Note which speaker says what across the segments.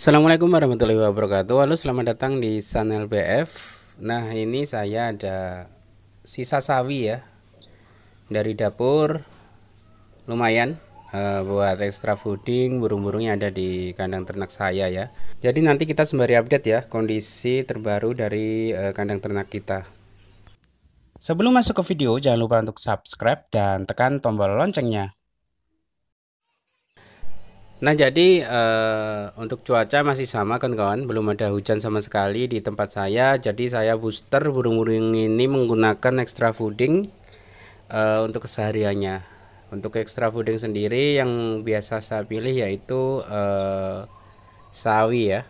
Speaker 1: Assalamualaikum warahmatullahi wabarakatuh Halo selamat datang di channel BF Nah ini saya ada sisa sawi ya Dari dapur Lumayan uh, Buat ekstra fooding Burung-burungnya ada di kandang ternak saya ya Jadi nanti kita sembari update ya Kondisi terbaru dari uh, kandang ternak kita Sebelum masuk ke video Jangan lupa untuk subscribe dan tekan tombol loncengnya Nah jadi uh, untuk cuaca masih sama kan kawan belum ada hujan sama sekali di tempat saya jadi saya booster burung-burung ini menggunakan extra fooding uh, untuk kesehariannya untuk extra fooding sendiri yang biasa saya pilih yaitu uh, sawi ya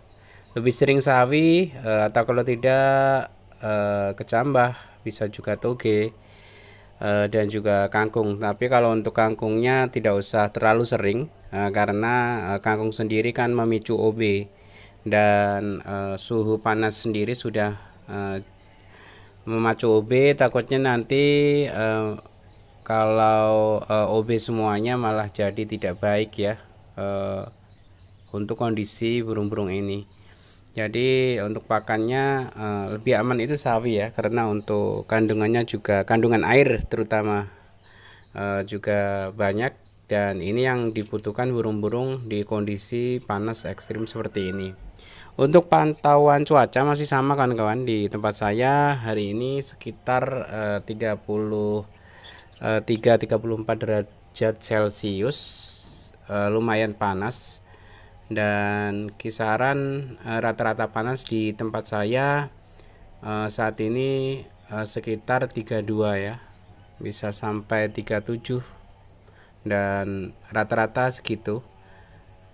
Speaker 1: lebih sering sawi uh, atau kalau tidak uh, kecambah bisa juga toge Eh, dan juga kangkung. Tapi kalau untuk kangkungnya tidak usah terlalu sering eh, karena eh, kangkung sendiri kan memicu OB dan suhu panas sendiri sudah memacu OB takutnya nanti kalau OB semuanya malah jadi tidak baik ya untuk kondisi burung-burung ini. Jadi untuk pakannya eh, lebih aman itu sawi ya karena untuk kandungannya juga kandungan air terutama eh, juga banyak dan ini yang dibutuhkan burung-burung di kondisi panas ekstrim seperti ini. Untuk pantauan cuaca masih sama kan kawan di tempat saya hari ini sekitar 33 eh, 34 derajat Celcius lumayan panas dan kisaran eh, rata-rata uh, panas di tempat saya uh, saat ini uh, sekitar 32 ya bisa sampai 37 dan rata-rata segitu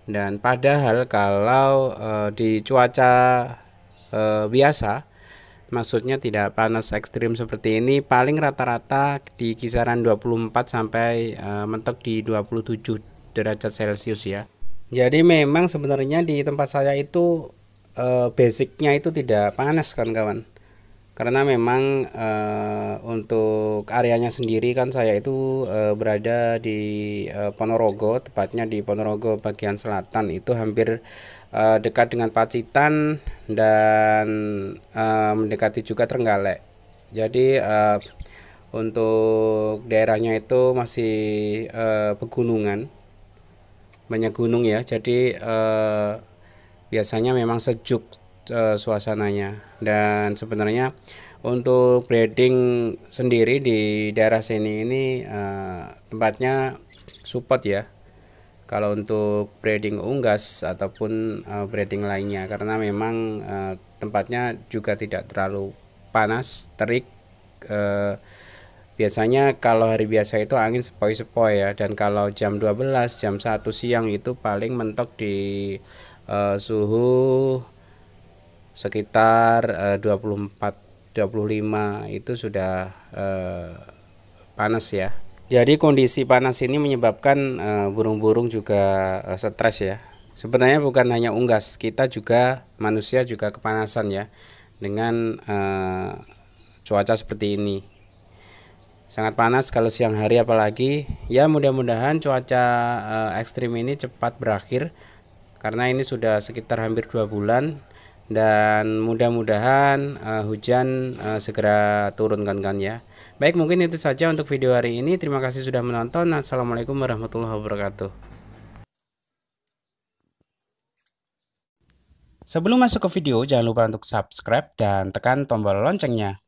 Speaker 1: dan padahal kalau di cuaca biasa maksudnya tidak panas ekstrim seperti ini paling rata-rata di kisaran 24 sampai mentok di 27 derajat celcius ya jadi memang sebenarnya di tempat saya itu e, basicnya itu tidak panas kan kawan. Karena memang e, untuk areanya sendiri kan saya itu e, berada di e, Ponorogo, tepatnya di Ponorogo bagian selatan itu hampir e, dekat dengan Pacitan dan e, mendekati juga Trenggalek. Jadi e, untuk daerahnya itu masih e, pegunungan banyak gunung ya jadi eh, biasanya memang sejuk eh, suasananya dan sebenarnya untuk breeding sendiri di daerah sini ini eh, tempatnya support ya kalau untuk breeding unggas ataupun eh, breeding lainnya karena memang eh, tempatnya juga tidak terlalu panas terik eh, biasanya kalau hari biasa itu angin sepoi-sepoi ya dan kalau jam 12 jam 1 siang itu paling mentok di uh, suhu sekitar uh, 24 25 itu sudah uh, panas ya jadi kondisi panas ini menyebabkan eh, burung-burung uh, juga uh, stres ya sebenarnya bukan hanya unggas kita juga manusia juga kepanasan ya dengan uh, cuaca seperti ini sangat panas kalau siang hari apalagi ya mudah-mudahan cuaca eh, ekstrim ini cepat berakhir karena ini sudah sekitar hampir dua bulan dan mudah-mudahan uh, hujan uh, segera turun kan kan ya baik mungkin itu saja untuk video hari ini terima kasih sudah menonton assalamualaikum warahmatullahi wabarakatuh sebelum masuk ke video jangan lupa untuk subscribe dan tekan tombol loncengnya